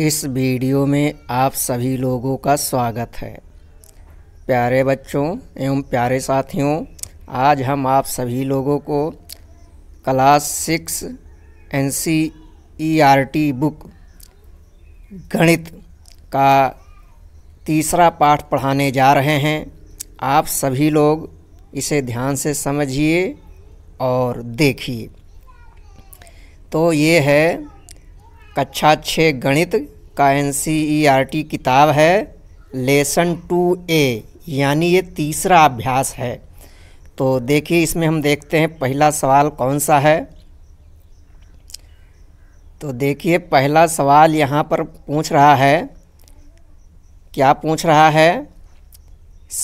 इस वीडियो में आप सभी लोगों का स्वागत है प्यारे बच्चों एवं प्यारे साथियों आज हम आप सभी लोगों को class six N C E R T book गणित का तीसरा पाठ पढ़ाने जा रहे हैं आप सभी लोग इसे ध्यान से समझिए और देखिए तो ये है कक्षा छः गणित का एन e किताब है लेसन टू ए यानी ये तीसरा अभ्यास है तो देखिए इसमें हम देखते हैं पहला सवाल कौन सा है तो देखिए पहला सवाल यहाँ पर पूछ रहा है क्या पूछ रहा है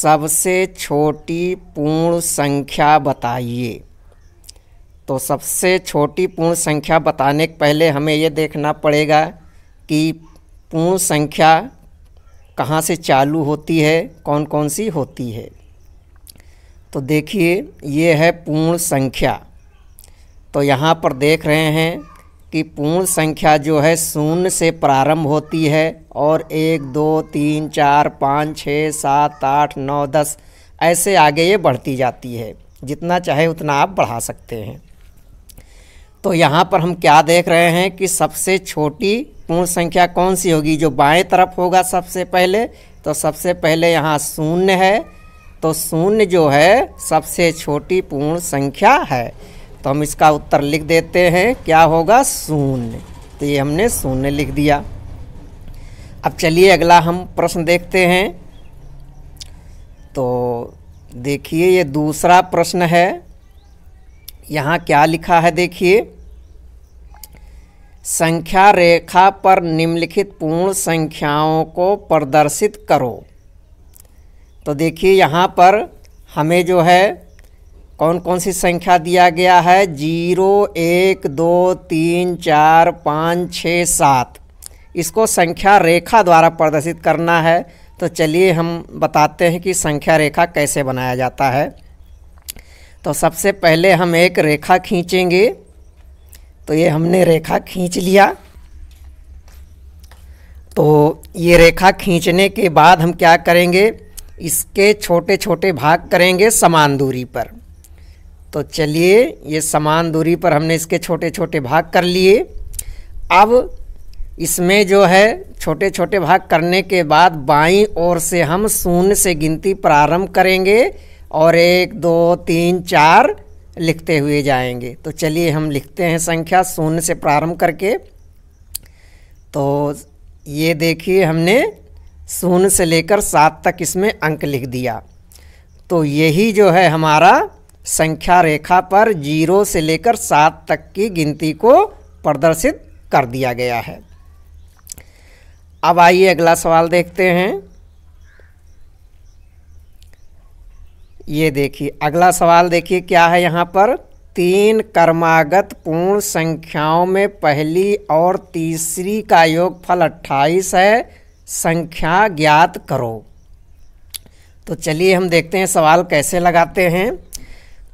सबसे छोटी पूर्ण संख्या बताइए तो सबसे छोटी पूर्ण संख्या बताने के पहले हमें ये देखना पड़ेगा कि पूर्ण संख्या कहाँ से चालू होती है कौन कौन सी होती है तो देखिए ये है पूर्ण संख्या तो यहाँ पर देख रहे हैं कि पूर्ण संख्या जो है शून्य से प्रारंभ होती है और एक दो तीन चार पाँच छः सात आठ नौ दस ऐसे आगे ये बढ़ती जाती है जितना चाहे उतना आप बढ़ा सकते हैं तो यहाँ पर हम क्या देख रहे हैं कि सबसे छोटी पूर्ण संख्या कौन सी होगी जो बाएं तरफ होगा सबसे पहले तो सबसे पहले यहाँ शून्य है तो शून्य जो है सबसे छोटी पूर्ण संख्या है तो हम इसका उत्तर लिख देते हैं क्या होगा शून्य तो ये हमने शून्य लिख दिया अब चलिए अगला हम प्रश्न देखते हैं तो देखिए ये दूसरा प्रश्न है यहाँ क्या लिखा है देखिए संख्या रेखा पर निम्नलिखित पूर्ण संख्याओं को प्रदर्शित करो तो देखिए यहाँ पर हमें जो है कौन कौन सी संख्या दिया गया है जीरो एक दो तीन चार पाँच छः सात इसको संख्या रेखा द्वारा प्रदर्शित करना है तो चलिए हम बताते हैं कि संख्या रेखा कैसे बनाया जाता है तो सबसे पहले हम एक रेखा खींचेंगे तो ये हमने रेखा खींच लिया तो ये रेखा खींचने के बाद हम क्या करेंगे इसके छोटे छोटे भाग करेंगे समान दूरी पर तो चलिए ये समान दूरी पर हमने इसके छोटे छोटे भाग कर लिए अब इसमें जो है छोटे छोटे भाग करने के बाद बाईं ओर से हम शून्य से गिनती प्रारंभ करेंगे और एक दो तीन चार लिखते हुए जाएंगे तो चलिए हम लिखते हैं संख्या शून्य से प्रारंभ करके तो ये देखिए हमने शून्य से लेकर सात तक इसमें अंक लिख दिया तो यही जो है हमारा संख्या रेखा पर जीरो से लेकर सात तक की गिनती को प्रदर्शित कर दिया गया है अब आइए अगला सवाल देखते हैं ये देखिए अगला सवाल देखिए क्या है यहाँ पर तीन कर्मागत पूर्ण संख्याओं में पहली और तीसरी का योगफल अट्ठाईस है संख्या ज्ञात करो तो चलिए हम देखते हैं सवाल कैसे लगाते हैं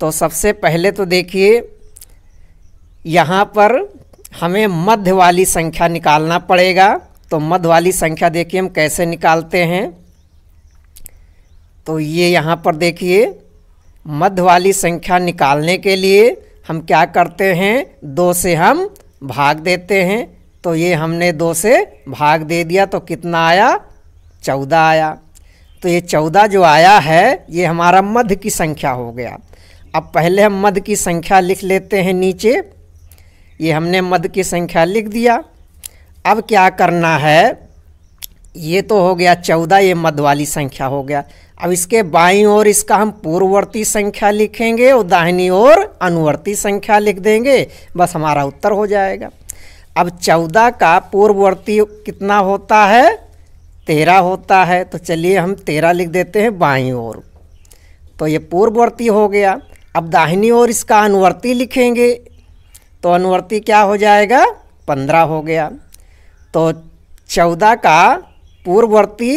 तो सबसे पहले तो देखिए यहाँ पर हमें मध्य वाली संख्या निकालना पड़ेगा तो मध्य वाली संख्या देखिए हम कैसे निकालते हैं तो ये यहाँ पर देखिए मध्य वाली संख्या निकालने के लिए हम क्या करते हैं दो से हम भाग देते हैं तो ये हमने दो से भाग दे दिया तो कितना आया चौदह आया तो ये चौदह जो आया है ये हमारा मध्य की संख्या हो गया अब पहले हम मध्य की संख्या लिख लेते हैं नीचे ये हमने मध्य की संख्या लिख दिया अब क्या करना है ये तो हो गया चौदह ये मध्य वाली संख्या हो गया अब इसके बाईं ओर इसका हम पूर्ववर्ती संख्या लिखेंगे और दाहिनी ओर अनुवर्ती संख्या लिख देंगे बस हमारा उत्तर हो जाएगा अब चौदह का पूर्ववर्ती कितना होता है तेरह होता है तो चलिए हम तेरह लिख देते हैं बाईं ओर तो ये पूर्ववर्ती हो गया अब दाहिनी ओर इसका अनुवर्ती लिखेंगे तो अनुवर्ती क्या हो जाएगा पंद्रह हो गया तो चौदह का पूर्ववर्ती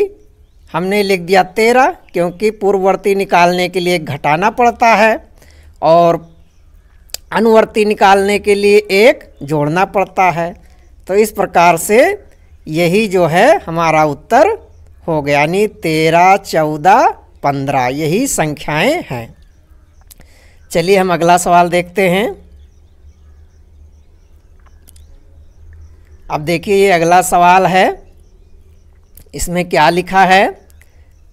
हमने लिख दिया तेरह क्योंकि पूर्ववर्ती निकालने के लिए घटाना पड़ता है और अनुवर्ती निकालने के लिए एक जोड़ना पड़ता है तो इस प्रकार से यही जो है हमारा उत्तर हो गया यानी तेरह चौदह पंद्रह यही संख्याएं हैं चलिए हम अगला सवाल देखते हैं अब देखिए ये अगला सवाल है इसमें क्या लिखा है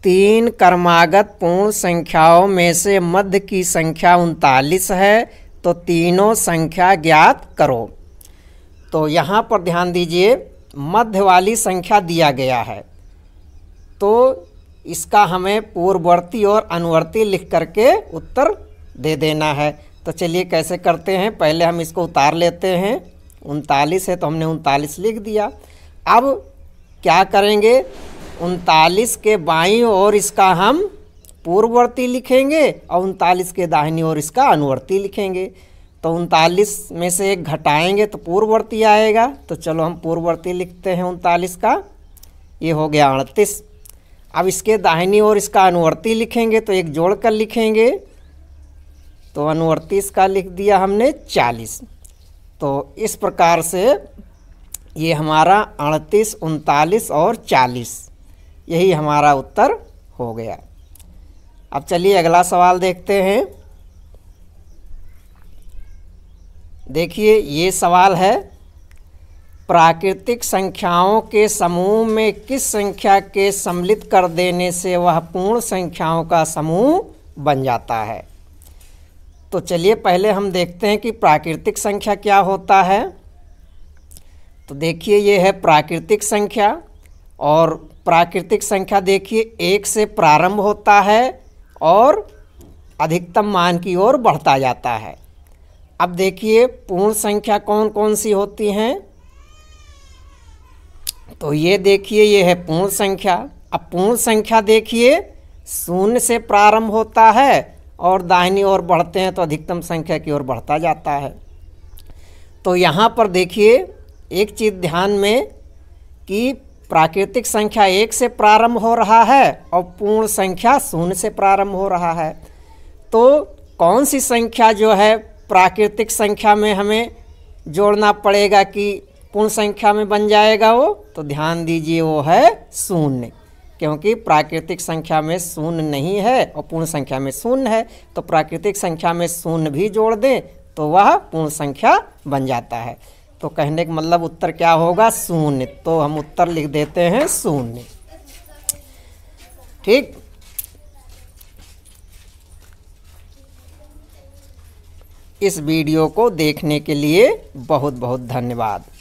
तीन कर्मागत पूर्ण संख्याओं में से मध्य की संख्या उनतालीस है तो तीनों संख्या ज्ञात करो तो यहाँ पर ध्यान दीजिए मध्य वाली संख्या दिया गया है तो इसका हमें पूर्ववर्ती और अनुवर्ती लिख करके उत्तर दे देना है तो चलिए कैसे करते हैं पहले हम इसको उतार लेते हैं उनतालीस है तो हमने उनतालीस लिख दिया अब क्या करेंगे उनतालीस के बाईं ओर इसका हम पूर्ववर्ती लिखेंगे और उनतालीस के दाहिनी ओर इसका अनुवर्ती लिखेंगे तो उनतालीस में से एक घटाएंगे तो पूर्ववर्ती आएगा तो चलो हम पूर्ववर्ती लिखते हैं उनतालीस का ये हो गया अड़तीस अब इसके दाहिनी ओर इसका अनुवर्ती लिखेंगे तो एक जोड़ कर लिखेंगे तो अनुवर्ती इसका लिख दिया हमने चालीस तो इस प्रकार से ये हमारा अड़तीस उनतालीस और चालीस यही हमारा उत्तर हो गया अब चलिए अगला सवाल देखते हैं देखिए ये सवाल है प्राकृतिक संख्याओं के समूह में किस संख्या के सम्मिलित कर देने से वह पूर्ण संख्याओं का समूह बन जाता है तो चलिए पहले हम देखते हैं कि प्राकृतिक संख्या क्या होता है तो देखिए ये है प्राकृतिक संख्या और प्राकृतिक संख्या देखिए एक से प्रारंभ होता है और अधिकतम मान की ओर बढ़ता जाता है अब देखिए पूर्ण संख्या कौन कौन सी होती हैं तो ये देखिए ये है पूर्ण संख्या अब पूर्ण संख्या देखिए शून्य से प्रारंभ होता है और दाहिनी ओर बढ़ते हैं तो अधिकतम संख्या की ओर बढ़ता जाता है तो यहाँ पर देखिए एक चीज़ ध्यान में कि प्राकृतिक संख्या एक से प्रारंभ हो रहा है और पूर्ण संख्या शून्य से प्रारंभ हो रहा है तो कौन सी संख्या जो है प्राकृतिक संख्या में हमें जोड़ना पड़ेगा कि पूर्ण संख्या में बन जाएगा वो तो ध्यान दीजिए वो है शून्य क्योंकि प्राकृतिक संख्या में शून्य नहीं है और पूर्ण संख्या में शून्य है तो प्राकृतिक संख्या में शून्य भी जोड़ दें तो वह पूर्ण संख्या बन जाता है तो कहने का मतलब उत्तर क्या होगा शून्य तो हम उत्तर लिख देते हैं शून्य ठीक इस वीडियो को देखने के लिए बहुत बहुत धन्यवाद